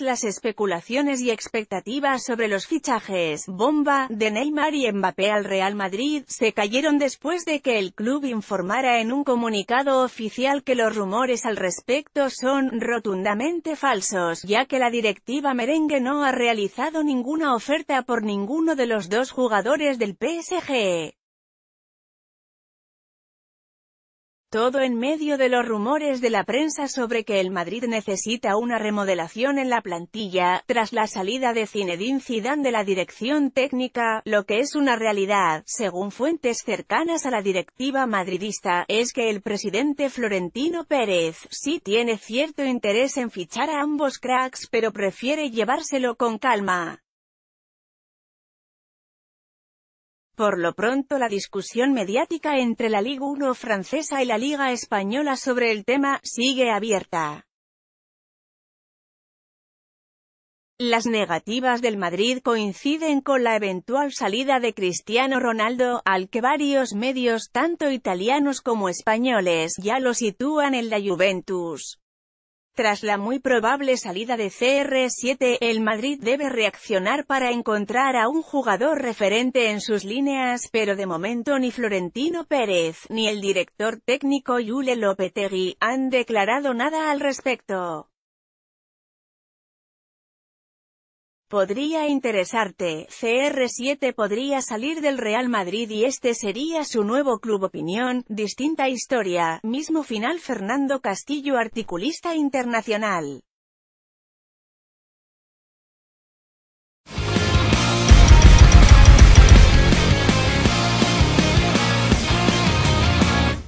las especulaciones y expectativas sobre los fichajes, bomba, de Neymar y Mbappé al Real Madrid, se cayeron después de que el club informara en un comunicado oficial que los rumores al respecto son rotundamente falsos, ya que la directiva merengue no ha realizado ninguna oferta por ninguno de los dos jugadores del PSG. Todo en medio de los rumores de la prensa sobre que el Madrid necesita una remodelación en la plantilla, tras la salida de Zinedine Zidane de la dirección técnica, lo que es una realidad, según fuentes cercanas a la directiva madridista, es que el presidente Florentino Pérez, sí tiene cierto interés en fichar a ambos cracks pero prefiere llevárselo con calma. Por lo pronto la discusión mediática entre la Liga 1 francesa y la Liga española sobre el tema, sigue abierta. Las negativas del Madrid coinciden con la eventual salida de Cristiano Ronaldo, al que varios medios, tanto italianos como españoles, ya lo sitúan en la Juventus. Tras la muy probable salida de CR7, el Madrid debe reaccionar para encontrar a un jugador referente en sus líneas, pero de momento ni Florentino Pérez, ni el director técnico Yule Lopetegui, han declarado nada al respecto. Podría interesarte, CR7 podría salir del Real Madrid y este sería su nuevo club opinión, distinta historia, mismo final Fernando Castillo articulista internacional.